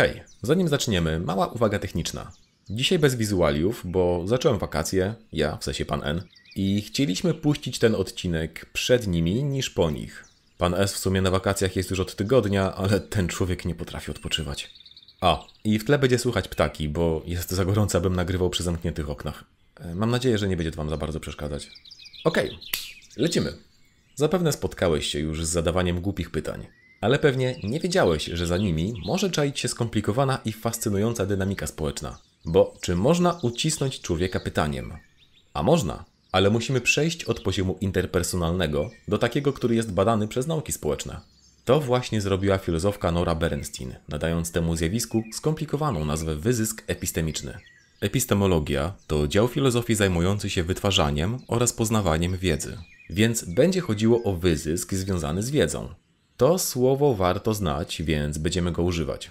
Hej, zanim zaczniemy, mała uwaga techniczna. Dzisiaj bez wizualiów, bo zacząłem wakacje, ja, w sensie pan N, i chcieliśmy puścić ten odcinek przed nimi niż po nich. Pan S w sumie na wakacjach jest już od tygodnia, ale ten człowiek nie potrafi odpoczywać. A, i w tle będzie słuchać ptaki, bo jest za gorąco, abym nagrywał przy zamkniętych oknach. E, mam nadzieję, że nie będzie to Wam za bardzo przeszkadzać. Okej, okay, lecimy. Zapewne spotkałeś się już z zadawaniem głupich pytań. Ale pewnie nie wiedziałeś, że za nimi może czaić się skomplikowana i fascynująca dynamika społeczna. Bo czy można ucisnąć człowieka pytaniem? A można, ale musimy przejść od poziomu interpersonalnego do takiego, który jest badany przez nauki społeczne. To właśnie zrobiła filozofka Nora Bernstein, nadając temu zjawisku skomplikowaną nazwę wyzysk epistemiczny. Epistemologia to dział filozofii zajmujący się wytwarzaniem oraz poznawaniem wiedzy. Więc będzie chodziło o wyzysk związany z wiedzą, to słowo warto znać, więc będziemy go używać.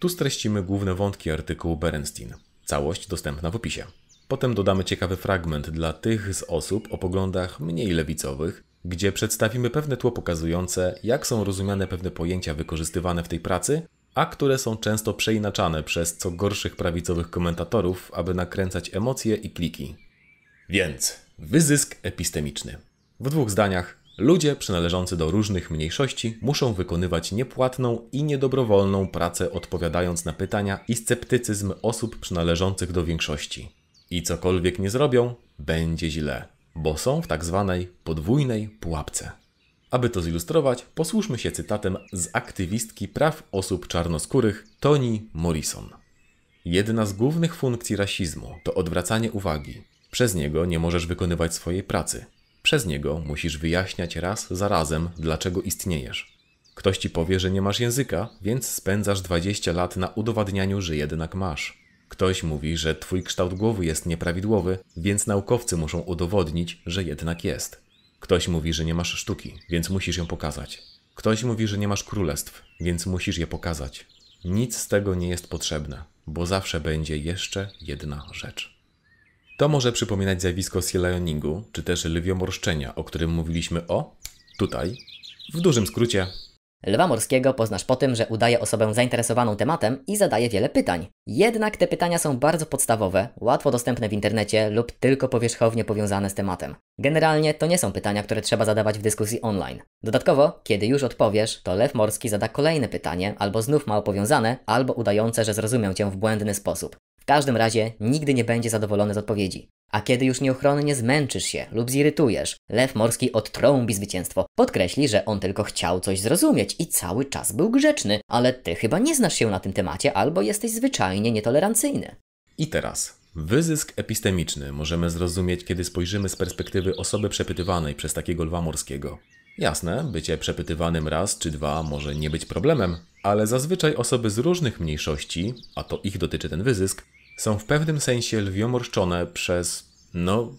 Tu streścimy główne wątki artykułu Berenstein. Całość dostępna w opisie. Potem dodamy ciekawy fragment dla tych z osób o poglądach mniej lewicowych, gdzie przedstawimy pewne tło pokazujące, jak są rozumiane pewne pojęcia wykorzystywane w tej pracy, a które są często przeinaczane przez co gorszych prawicowych komentatorów, aby nakręcać emocje i kliki. Więc wyzysk epistemiczny. W dwóch zdaniach Ludzie przynależący do różnych mniejszości muszą wykonywać niepłatną i niedobrowolną pracę, odpowiadając na pytania i sceptycyzm osób przynależących do większości. I cokolwiek nie zrobią, będzie źle, bo są w tak zwanej podwójnej pułapce. Aby to zilustrować, posłuszmy się cytatem z aktywistki praw osób czarnoskórych Toni Morrison. Jedna z głównych funkcji rasizmu to odwracanie uwagi. Przez niego nie możesz wykonywać swojej pracy, przez niego musisz wyjaśniać raz za razem, dlaczego istniejesz. Ktoś ci powie, że nie masz języka, więc spędzasz 20 lat na udowadnianiu, że jednak masz. Ktoś mówi, że twój kształt głowy jest nieprawidłowy, więc naukowcy muszą udowodnić, że jednak jest. Ktoś mówi, że nie masz sztuki, więc musisz ją pokazać. Ktoś mówi, że nie masz królestw, więc musisz je pokazać. Nic z tego nie jest potrzebne, bo zawsze będzie jeszcze jedna rzecz. To może przypominać zjawisko sealioningu, czy też lwiomorszczenia, o którym mówiliśmy o tutaj, w dużym skrócie. Lwa morskiego poznasz po tym, że udaje osobę zainteresowaną tematem i zadaje wiele pytań. Jednak te pytania są bardzo podstawowe, łatwo dostępne w internecie lub tylko powierzchownie powiązane z tematem. Generalnie to nie są pytania, które trzeba zadawać w dyskusji online. Dodatkowo, kiedy już odpowiesz, to lew morski zada kolejne pytanie, albo znów mało powiązane, albo udające, że zrozumiał cię w błędny sposób każdym razie nigdy nie będzie zadowolony z odpowiedzi. A kiedy już nieuchronnie zmęczysz się lub zirytujesz, lew morski odtrąbi zwycięstwo. Podkreśli, że on tylko chciał coś zrozumieć i cały czas był grzeczny, ale ty chyba nie znasz się na tym temacie albo jesteś zwyczajnie nietolerancyjny. I teraz Wyzysk epistemiczny możemy zrozumieć, kiedy spojrzymy z perspektywy osoby przepytywanej przez takiego lwa morskiego. Jasne, bycie przepytywanym raz czy dwa może nie być problemem, ale zazwyczaj osoby z różnych mniejszości, a to ich dotyczy ten wyzysk, są w pewnym sensie lwiomorszczone przez, no,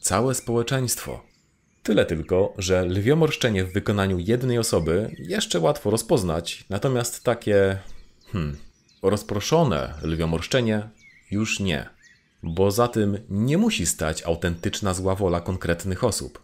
całe społeczeństwo. Tyle tylko, że lwiomorszczenie w wykonaniu jednej osoby jeszcze łatwo rozpoznać, natomiast takie, hmm, rozproszone lwiomorszczenie już nie. Bo za tym nie musi stać autentyczna zła wola konkretnych osób.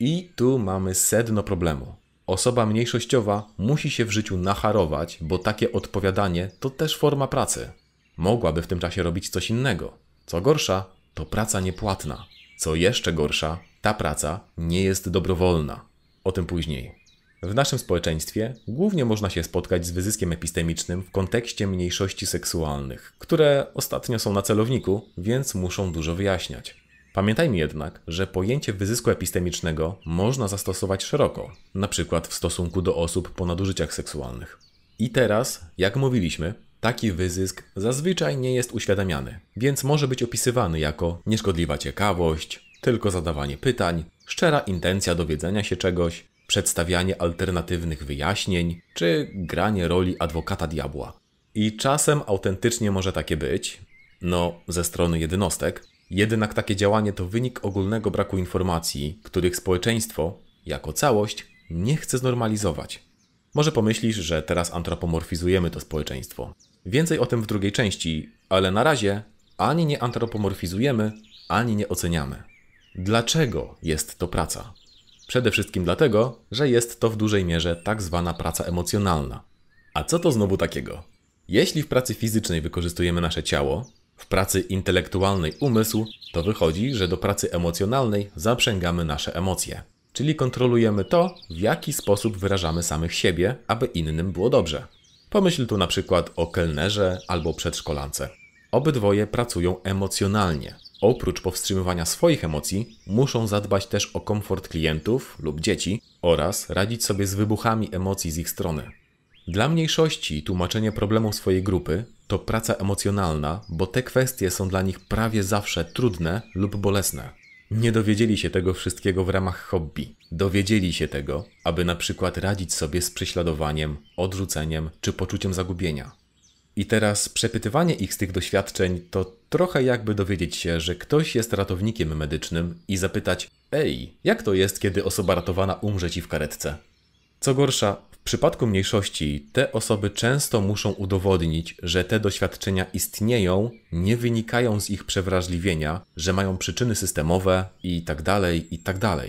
I tu mamy sedno problemu. Osoba mniejszościowa musi się w życiu nacharować, bo takie odpowiadanie to też forma pracy mogłaby w tym czasie robić coś innego. Co gorsza, to praca niepłatna. Co jeszcze gorsza, ta praca nie jest dobrowolna. O tym później. W naszym społeczeństwie głównie można się spotkać z wyzyskiem epistemicznym w kontekście mniejszości seksualnych, które ostatnio są na celowniku, więc muszą dużo wyjaśniać. Pamiętajmy jednak, że pojęcie wyzysku epistemicznego można zastosować szeroko, na przykład w stosunku do osób po nadużyciach seksualnych. I teraz, jak mówiliśmy, Taki wyzysk zazwyczaj nie jest uświadamiany, więc może być opisywany jako nieszkodliwa ciekawość, tylko zadawanie pytań, szczera intencja dowiedzenia się czegoś, przedstawianie alternatywnych wyjaśnień czy granie roli adwokata diabła. I czasem autentycznie może takie być, no ze strony jednostek, jednak takie działanie to wynik ogólnego braku informacji, których społeczeństwo, jako całość, nie chce znormalizować. Może pomyślisz, że teraz antropomorfizujemy to społeczeństwo, Więcej o tym w drugiej części, ale na razie ani nie antropomorfizujemy, ani nie oceniamy. Dlaczego jest to praca? Przede wszystkim dlatego, że jest to w dużej mierze tak zwana praca emocjonalna. A co to znowu takiego? Jeśli w pracy fizycznej wykorzystujemy nasze ciało, w pracy intelektualnej umysł, to wychodzi, że do pracy emocjonalnej zaprzęgamy nasze emocje. Czyli kontrolujemy to, w jaki sposób wyrażamy samych siebie, aby innym było dobrze. Pomyśl tu na przykład o kelnerze albo przedszkolance. Obydwoje pracują emocjonalnie. Oprócz powstrzymywania swoich emocji, muszą zadbać też o komfort klientów lub dzieci oraz radzić sobie z wybuchami emocji z ich strony. Dla mniejszości tłumaczenie problemu swojej grupy to praca emocjonalna, bo te kwestie są dla nich prawie zawsze trudne lub bolesne. Nie dowiedzieli się tego wszystkiego w ramach hobby. Dowiedzieli się tego, aby na przykład radzić sobie z prześladowaniem, odrzuceniem czy poczuciem zagubienia. I teraz przepytywanie ich z tych doświadczeń to trochę jakby dowiedzieć się, że ktoś jest ratownikiem medycznym i zapytać: Ej, jak to jest, kiedy osoba ratowana umrze ci w karetce? Co gorsza, w przypadku mniejszości te osoby często muszą udowodnić, że te doświadczenia istnieją, nie wynikają z ich przewrażliwienia, że mają przyczyny systemowe itd. Tak itd. Tak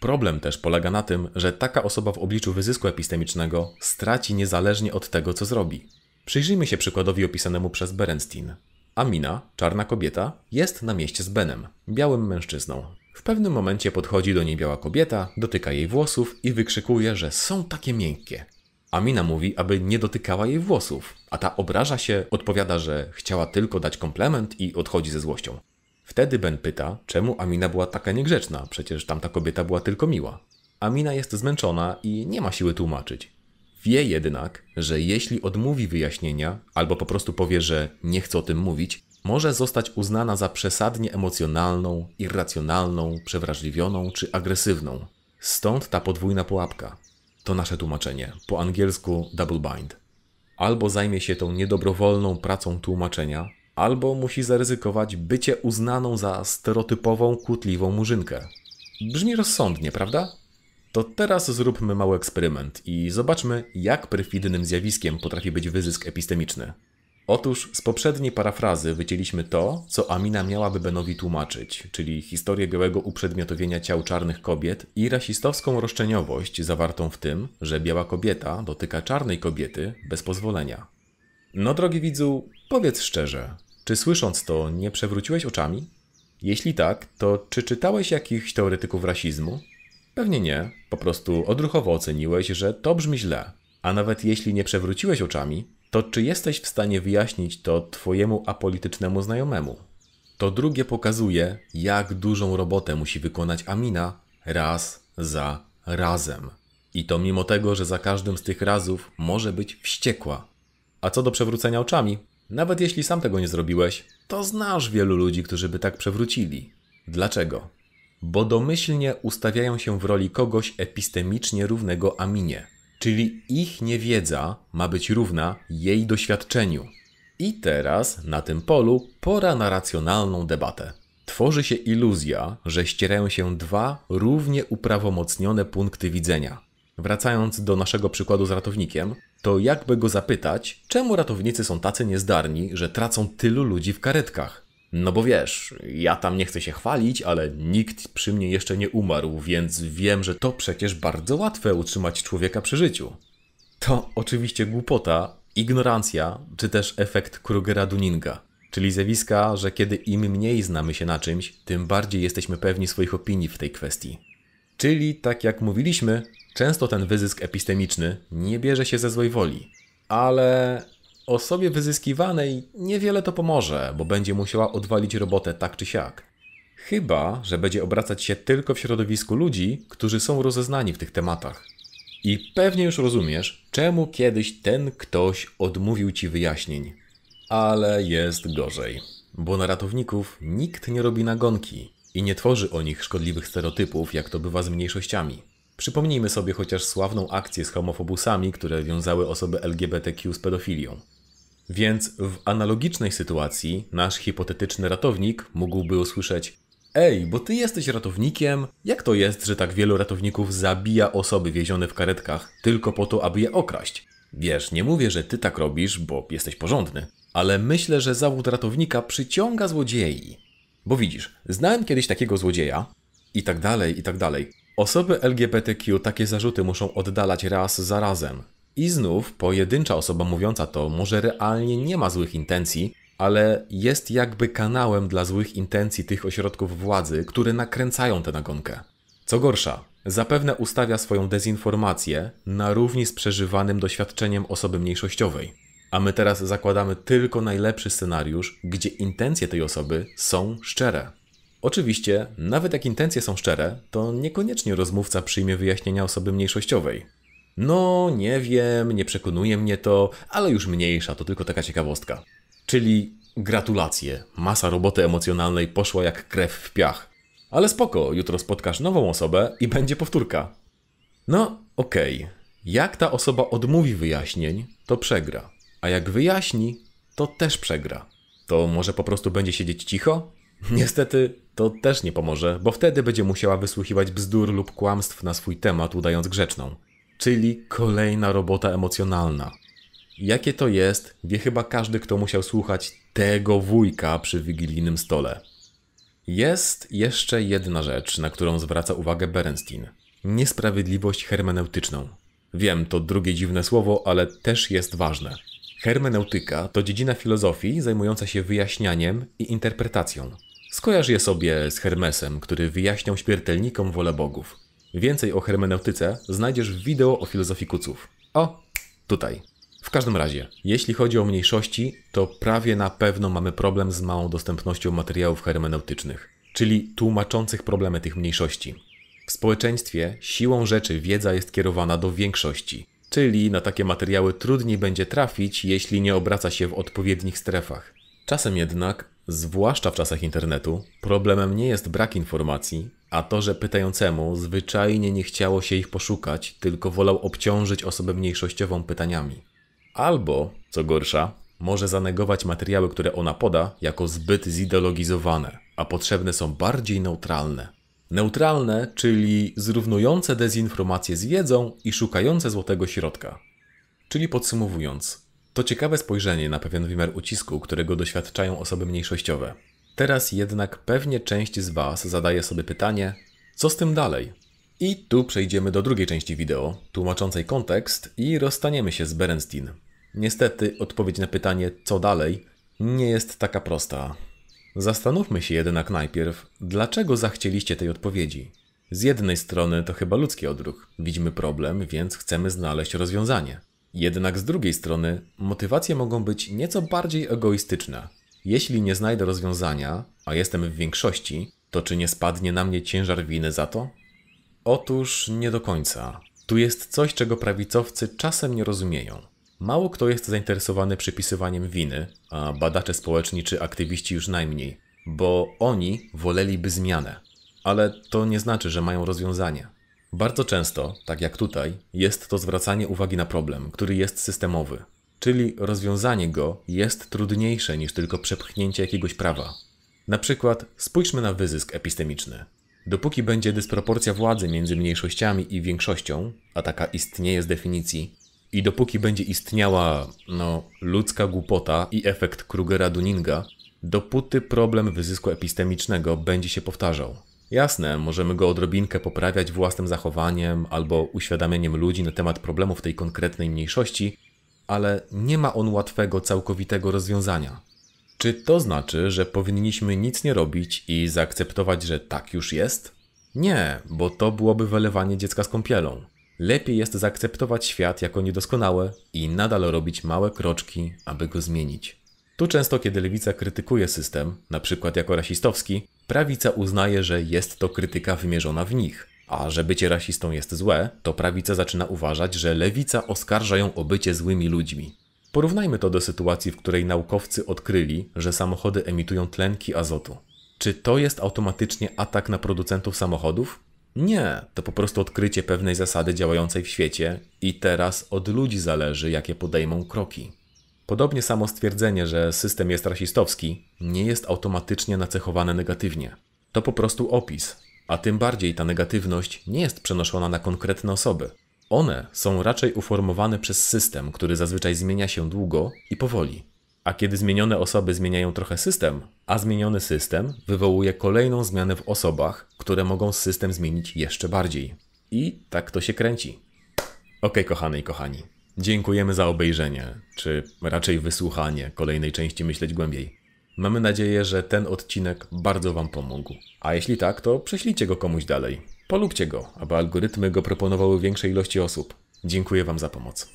Problem też polega na tym, że taka osoba w obliczu wyzysku epistemicznego straci niezależnie od tego, co zrobi. Przyjrzyjmy się przykładowi opisanemu przez Berenstein. Amina, czarna kobieta, jest na mieście z Benem, białym mężczyzną. W pewnym momencie podchodzi do niej biała kobieta, dotyka jej włosów i wykrzykuje, że są takie miękkie. Amina mówi, aby nie dotykała jej włosów, a ta obraża się, odpowiada, że chciała tylko dać komplement i odchodzi ze złością. Wtedy Ben pyta, czemu Amina była taka niegrzeczna, przecież tamta kobieta była tylko miła. Amina jest zmęczona i nie ma siły tłumaczyć. Wie jednak, że jeśli odmówi wyjaśnienia, albo po prostu powie, że nie chce o tym mówić, może zostać uznana za przesadnie emocjonalną, irracjonalną, przewrażliwioną czy agresywną. Stąd ta podwójna pułapka. To nasze tłumaczenie, po angielsku double bind. Albo zajmie się tą niedobrowolną pracą tłumaczenia, albo musi zaryzykować bycie uznaną za stereotypową, kłótliwą murzynkę. Brzmi rozsądnie, prawda? To teraz zróbmy mały eksperyment i zobaczmy, jak perfidnym zjawiskiem potrafi być wyzysk epistemiczny. Otóż z poprzedniej parafrazy wycięliśmy to, co Amina miałaby Benowi tłumaczyć, czyli historię białego uprzedmiotowienia ciał czarnych kobiet i rasistowską roszczeniowość zawartą w tym, że biała kobieta dotyka czarnej kobiety bez pozwolenia. No drogi widzu, powiedz szczerze, czy słysząc to nie przewróciłeś oczami? Jeśli tak, to czy czytałeś jakichś teoretyków rasizmu? Pewnie nie, po prostu odruchowo oceniłeś, że to brzmi źle. A nawet jeśli nie przewróciłeś oczami, to czy jesteś w stanie wyjaśnić to Twojemu apolitycznemu znajomemu? To drugie pokazuje, jak dużą robotę musi wykonać Amina raz za razem. I to mimo tego, że za każdym z tych razów może być wściekła. A co do przewrócenia oczami, nawet jeśli sam tego nie zrobiłeś, to znasz wielu ludzi, którzy by tak przewrócili. Dlaczego? Bo domyślnie ustawiają się w roli kogoś epistemicznie równego Aminie. Czyli ich niewiedza ma być równa jej doświadczeniu. I teraz na tym polu pora na racjonalną debatę. Tworzy się iluzja, że ścierają się dwa równie uprawomocnione punkty widzenia. Wracając do naszego przykładu z ratownikiem, to jakby go zapytać, czemu ratownicy są tacy niezdarni, że tracą tylu ludzi w karetkach? No bo wiesz, ja tam nie chcę się chwalić, ale nikt przy mnie jeszcze nie umarł, więc wiem, że to przecież bardzo łatwe utrzymać człowieka przy życiu. To oczywiście głupota, ignorancja, czy też efekt Krugera-Duninga, czyli zjawiska, że kiedy im mniej znamy się na czymś, tym bardziej jesteśmy pewni swoich opinii w tej kwestii. Czyli, tak jak mówiliśmy, często ten wyzysk epistemiczny nie bierze się ze złej woli, ale Osobie wyzyskiwanej niewiele to pomoże, bo będzie musiała odwalić robotę tak czy siak. Chyba, że będzie obracać się tylko w środowisku ludzi, którzy są rozeznani w tych tematach. I pewnie już rozumiesz, czemu kiedyś ten ktoś odmówił ci wyjaśnień. Ale jest gorzej, bo na ratowników nikt nie robi nagonki i nie tworzy o nich szkodliwych stereotypów, jak to bywa z mniejszościami. Przypomnijmy sobie chociaż sławną akcję z homofobusami, które wiązały osoby LGBTQ z pedofilią. Więc w analogicznej sytuacji nasz hipotetyczny ratownik mógłby usłyszeć: Ej, bo ty jesteś ratownikiem? Jak to jest, że tak wielu ratowników zabija osoby wiezione w karetkach tylko po to, aby je okraść? Wiesz, nie mówię, że ty tak robisz, bo jesteś porządny, ale myślę, że zawód ratownika przyciąga złodziei. Bo widzisz, znałem kiedyś takiego złodzieja i tak dalej, i tak dalej. Osoby LGBTQ takie zarzuty muszą oddalać raz za razem, i znów pojedyncza osoba mówiąca to może realnie nie ma złych intencji, ale jest jakby kanałem dla złych intencji tych ośrodków władzy, które nakręcają tę nagonkę. Co gorsza, zapewne ustawia swoją dezinformację na równi z przeżywanym doświadczeniem osoby mniejszościowej. A my teraz zakładamy tylko najlepszy scenariusz, gdzie intencje tej osoby są szczere. Oczywiście, nawet jak intencje są szczere, to niekoniecznie rozmówca przyjmie wyjaśnienia osoby mniejszościowej. No, nie wiem, nie przekonuje mnie to, ale już mniejsza, to tylko taka ciekawostka. Czyli gratulacje, masa roboty emocjonalnej poszła jak krew w piach. Ale spoko, jutro spotkasz nową osobę i będzie powtórka. No, okej. Okay. Jak ta osoba odmówi wyjaśnień, to przegra. A jak wyjaśni, to też przegra. To może po prostu będzie siedzieć cicho? Niestety to też nie pomoże, bo wtedy będzie musiała wysłuchiwać bzdur lub kłamstw na swój temat, udając grzeczną czyli kolejna robota emocjonalna. Jakie to jest, wie chyba każdy, kto musiał słuchać tego wujka przy wigilijnym stole. Jest jeszcze jedna rzecz, na którą zwraca uwagę Berenstein. Niesprawiedliwość hermeneutyczną. Wiem, to drugie dziwne słowo, ale też jest ważne. Hermeneutyka to dziedzina filozofii zajmująca się wyjaśnianiem i interpretacją. Skojarz je sobie z Hermesem, który wyjaśniał śmiertelnikom wolę bogów. Więcej o hermeneutyce znajdziesz w wideo o filozofii kuców. O, tutaj. W każdym razie, jeśli chodzi o mniejszości, to prawie na pewno mamy problem z małą dostępnością materiałów hermeneutycznych, czyli tłumaczących problemy tych mniejszości. W społeczeństwie siłą rzeczy wiedza jest kierowana do większości, czyli na takie materiały trudniej będzie trafić, jeśli nie obraca się w odpowiednich strefach. Czasem jednak, zwłaszcza w czasach internetu, problemem nie jest brak informacji, a to, że pytającemu zwyczajnie nie chciało się ich poszukać, tylko wolał obciążyć osobę mniejszościową pytaniami. Albo, co gorsza, może zanegować materiały, które ona poda, jako zbyt zideologizowane, a potrzebne są bardziej neutralne. Neutralne, czyli zrównujące dezinformacje z wiedzą i szukające złotego środka. Czyli podsumowując, to ciekawe spojrzenie na pewien wymiar ucisku, którego doświadczają osoby mniejszościowe. Teraz jednak pewnie część z Was zadaje sobie pytanie, co z tym dalej? I tu przejdziemy do drugiej części wideo, tłumaczącej kontekst i rozstaniemy się z Berenstein. Niestety odpowiedź na pytanie, co dalej, nie jest taka prosta. Zastanówmy się jednak najpierw, dlaczego zachcieliście tej odpowiedzi. Z jednej strony to chyba ludzki odruch. Widzimy problem, więc chcemy znaleźć rozwiązanie. Jednak z drugiej strony motywacje mogą być nieco bardziej egoistyczne. Jeśli nie znajdę rozwiązania, a jestem w większości, to czy nie spadnie na mnie ciężar winy za to? Otóż nie do końca. Tu jest coś, czego prawicowcy czasem nie rozumieją. Mało kto jest zainteresowany przypisywaniem winy, a badacze społeczni czy aktywiści już najmniej, bo oni woleliby zmianę. Ale to nie znaczy, że mają rozwiązanie. Bardzo często, tak jak tutaj, jest to zwracanie uwagi na problem, który jest systemowy, czyli rozwiązanie go jest trudniejsze niż tylko przepchnięcie jakiegoś prawa. Na przykład spójrzmy na wyzysk epistemiczny. Dopóki będzie dysproporcja władzy między mniejszościami i większością, a taka istnieje z definicji, i dopóki będzie istniała, no, ludzka głupota i efekt Krugera-Duninga, dopóty problem wyzysku epistemicznego będzie się powtarzał. Jasne, możemy go odrobinkę poprawiać własnym zachowaniem albo uświadamianiem ludzi na temat problemów tej konkretnej mniejszości, ale nie ma on łatwego, całkowitego rozwiązania. Czy to znaczy, że powinniśmy nic nie robić i zaakceptować, że tak już jest? Nie, bo to byłoby wylewanie dziecka z kąpielą. Lepiej jest zaakceptować świat jako niedoskonały i nadal robić małe kroczki, aby go zmienić. Tu często, kiedy lewica krytykuje system, na przykład jako rasistowski, prawica uznaje, że jest to krytyka wymierzona w nich. A że bycie rasistą jest złe, to prawica zaczyna uważać, że lewica oskarża ją o bycie złymi ludźmi. Porównajmy to do sytuacji, w której naukowcy odkryli, że samochody emitują tlenki azotu. Czy to jest automatycznie atak na producentów samochodów? Nie, to po prostu odkrycie pewnej zasady działającej w świecie i teraz od ludzi zależy, jakie podejmą kroki. Podobnie samo stwierdzenie, że system jest rasistowski, nie jest automatycznie nacechowane negatywnie. To po prostu opis, a tym bardziej ta negatywność nie jest przenoszona na konkretne osoby. One są raczej uformowane przez system, który zazwyczaj zmienia się długo i powoli. A kiedy zmienione osoby zmieniają trochę system, a zmieniony system wywołuje kolejną zmianę w osobach, które mogą system zmienić jeszcze bardziej. I tak to się kręci. Ok, kochane i kochani. Dziękujemy za obejrzenie, czy raczej wysłuchanie kolejnej części Myśleć Głębiej. Mamy nadzieję, że ten odcinek bardzo Wam pomógł. A jeśli tak, to prześlijcie go komuś dalej. Polubcie go, aby algorytmy go proponowały większej ilości osób. Dziękuję Wam za pomoc.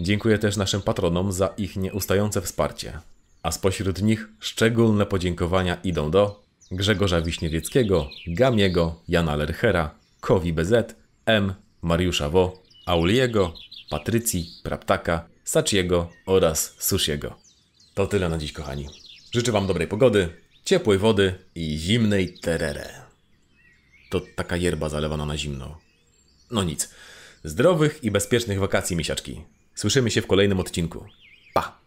Dziękuję też naszym patronom za ich nieustające wsparcie. A spośród nich szczególne podziękowania idą do Grzegorza Wiśniewieckiego, Gamiego, Jana Lerchera, Kowi BZ, M, Mariusza Wo, Auliego, Patrycji, Praptaka, Saciego oraz Susiego. To tyle na dziś, kochani. Życzę Wam dobrej pogody, ciepłej wody i zimnej terere. To taka yerba zalewana na zimno. No nic. Zdrowych i bezpiecznych wakacji, misiaczki. Słyszymy się w kolejnym odcinku. Pa!